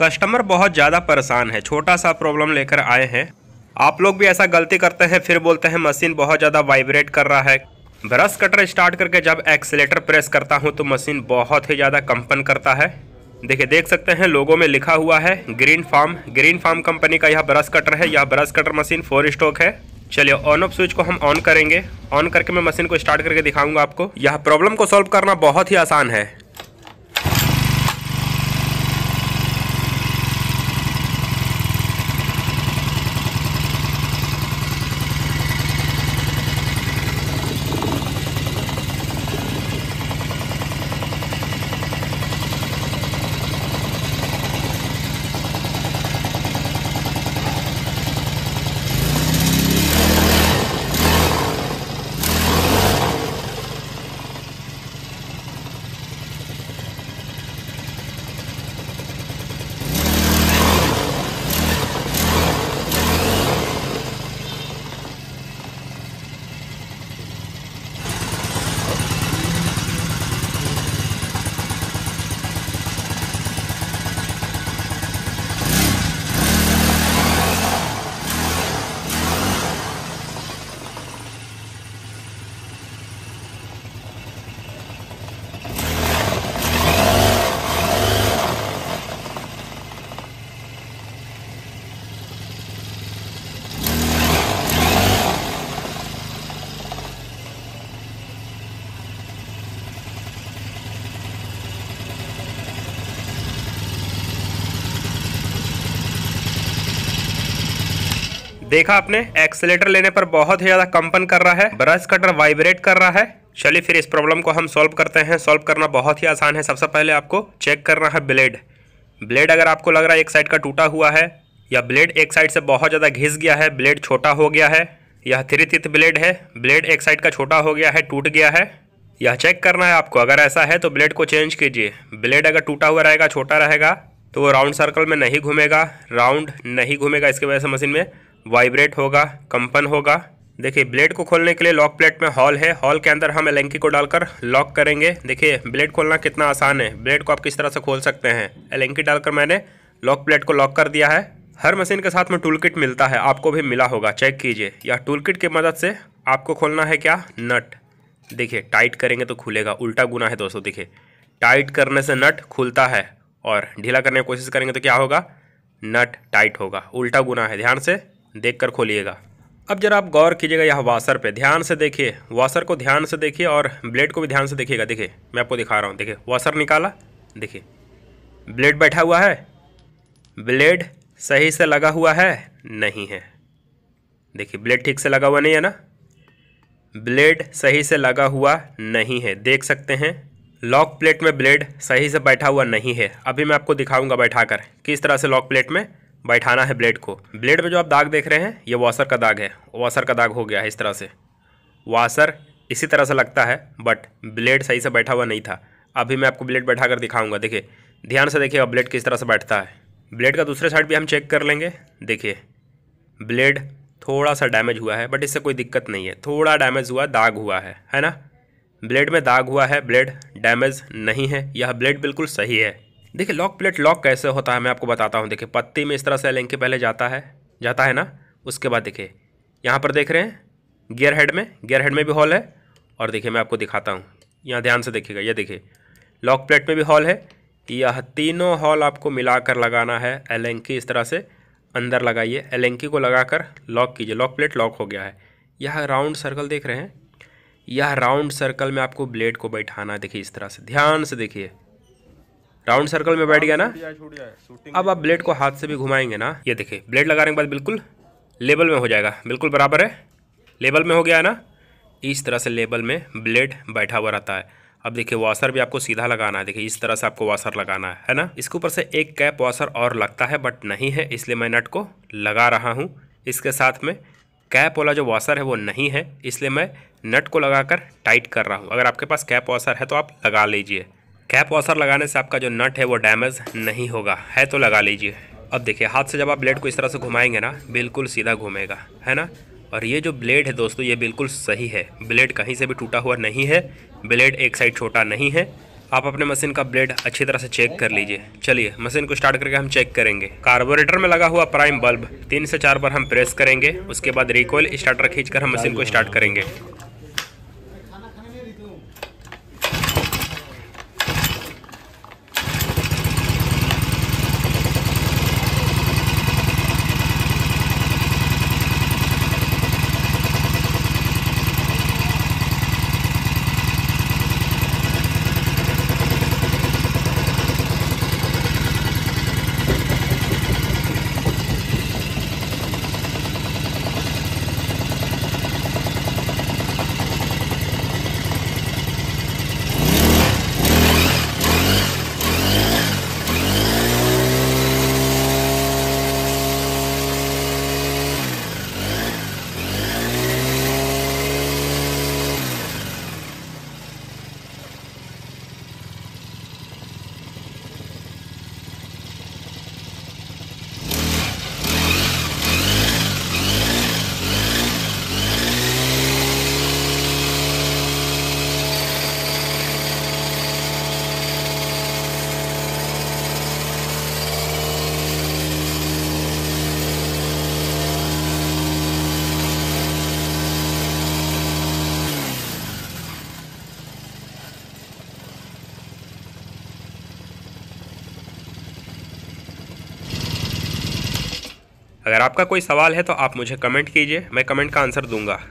customer बहुत ज़्यादा परेशान है छोटा सा प्रॉब्लम लेकर आए हैं आप लोग भी ऐसा गलती करते हैं फिर बोलते हैं मशीन बहुत ज़्यादा वाइब्रेट कर रहा है ब्रश कटर स्टार्ट करके जब एक्सलेटर प्रेस करता हूँ तो मशीन बहुत ही ज़्यादा कंपन करता है देखिए देख सकते हैं लोगों में लिखा हुआ है green farm green farm company का यह ब्रश कटर है यह brush cutter machine four stroke है चलिए ऑन ऑफ स्विच को हम ऑन करेंगे ऑन करके मैं मशीन को स्टार्ट करके दिखाऊंगा आपको यह प्रॉब्लम को सॉल्व करना बहुत ही आसान है देखा आपने एक्सेलेटर लेने पर बहुत ही ज्यादा कंपन कर रहा है ब्रश कटर वाइब्रेट कर रहा है चलिए फिर इस प्रॉब्लम को हम सॉल्व करते हैं सॉल्व करना बहुत ही आसान है सबसे पहले आपको चेक करना है ब्लेड ब्लेड अगर आपको लग रहा है एक साइड का टूटा हुआ है या ब्लेड एक साइड से बहुत ज़्यादा घिस गया है ब्लेड छोटा हो गया है यह त्रितित ब्लेड है ब्लेड एक साइड का छोटा हो गया है टूट गया है यह चेक करना है आपको अगर ऐसा है तो ब्लेड को चेंज कीजिए ब्लेड अगर टूटा हुआ रहेगा छोटा रहेगा तो वो राउंड सर्कल में नहीं घूमेगा राउंड नहीं घूमेगा इसकी वजह से मशीन में वाइब्रेट होगा कंपन होगा देखिए ब्लेड को खोलने के लिए लॉक प्लेट में हॉल है हॉल के अंदर हम एलेंकी को डालकर लॉक करेंगे देखिए ब्लेड खोलना कितना आसान है ब्लेड को आप किस तरह से खोल सकते हैं एलेंकी डालकर मैंने लॉक प्लेट को लॉक कर दिया है हर मशीन के साथ में टूल किट मिलता है आपको भी मिला होगा चेक कीजिए या टूल किट की मदद से आपको खोलना है क्या नट देखिए टाइट करेंगे तो खुलेगा उल्टा गुना है दोस्तों देखिए टाइट करने से नट खुलता है और ढीला करने की कोशिश करेंगे तो क्या होगा नट टाइट होगा उल्टा गुना है ध्यान से देखकर खोलिएगा अब जरा आप गौर कीजिएगा यह वाशर पे ध्यान से देखिए वाशर को ध्यान से देखिए और ब्लेड को भी ध्यान से देखिएगा देखिए मैं आपको दिखा रहा हूँ देखिए वाशर निकाला देखिए ब्लेड बैठा हुआ है ब्लेड सही से लगा हुआ है नहीं है देखिए ब्लेड ठीक से लगा हुआ नहीं है ना ब्लेड सही से लगा हुआ नहीं है देख सकते हैं लॉक प्लेट में ब्लेड सही से बैठा हुआ नहीं है अभी मैं आपको दिखाऊंगा बैठाकर किस तरह से लॉक प्लेट में बैठाना है ब्लेड को ब्लेड पे जो आप दाग देख रहे हैं ये वॉशर का दाग है वॉशर का दाग हो गया है इस तरह से वॉशर इसी तरह से लगता है बट ब्लेड सही से बैठा हुआ नहीं था अभी मैं आपको ब्लेड बैठा कर दिखाऊँगा देखिए ध्यान से अब ब्लेड किस तरह से बैठता है ब्लेड का दूसरे साइड भी हम चेक कर लेंगे देखिए ब्लेड थोड़ा सा डैमेज हुआ है बट इससे कोई दिक्कत नहीं है थोड़ा डैमेज हुआ दाग हुआ है है ना ब्लेड में दाग हुआ है ब्लेड डैमेज नहीं है यह ब्लेड बिल्कुल सही है देखिए लॉक प्लेट लॉक कैसे होता है मैं आपको बताता हूँ देखिए पत्ती में इस तरह से लेंगे पहले जाता है जाता है ना उसके बाद देखिए यहाँ पर देख रहे हैं गियर हेड में गियर हेड में भी हॉल है और देखिए मैं आपको दिखाता हूँ यहाँ ध्यान से देखिएगा ये देखिए लॉक प्लेट में भी हॉल है यह तीनों हॉल आपको मिलाकर लगाना है एलेंकी इस तरह से अंदर लगाइए एलेंकी को लगाकर लॉक कीजिए लॉक प्लेट लॉक हो गया है यह राउंड सर्कल देख रहे हैं यह राउंड सर्कल में आपको ब्लेड को बैठाना है देखिए इस तरह से ध्यान से देखिए राउंड सर्कल में बैठ गया ना अब आप ब्लेड को हाथ से भी घुमाएंगे ना ये देखिए ब्लेड लगाने के बाद बिल्कुल लेबल में हो जाएगा बिल्कुल बराबर है लेबल में हो गया ना इस तरह से लेबल में ब्लेड बैठा हुआ रहता है अब देखिए वाशर भी आपको सीधा लगाना है देखिए इस तरह से आपको वाशर लगाना है है ना इसके ऊपर से एक कैप वाशर और लगता है बट नहीं है इसलिए मैं नट को लगा रहा हूँ इसके साथ में कैप वाला जो वाशर है वो नहीं है इसलिए मैं नट को लगाकर टाइट कर रहा हूँ अगर आपके पास कैप वाशर है तो आप लगा लीजिए कैप वॉशर लगाने से आपका जो नट है वो डैमेज नहीं होगा है तो लगा लीजिए अब देखिए हाथ से जब आप ब्लेड को इस तरह से घुमाएंगे ना बिल्कुल सीधा घूमेगा है ना और ये जो ब्लेड है दोस्तों ये बिल्कुल सही है ब्लेड कहीं से भी टूटा हुआ नहीं है ब्लेड एक साइड छोटा नहीं है आप अपने मशीन का ब्लेड अच्छी तरह से चेक कर लीजिए चलिए मशीन को स्टार्ट करके हम चेक करेंगे कार्बोरेटर में लगा हुआ प्राइम बल्ब तीन से चार बार हम प्रेस करेंगे उसके बाद रिकॉयल स्टार्टर खींचकर हम मशीन को स्टार्ट करेंगे अगर आपका कोई सवाल है तो आप मुझे कमेंट कीजिए मैं कमेंट का आंसर दूंगा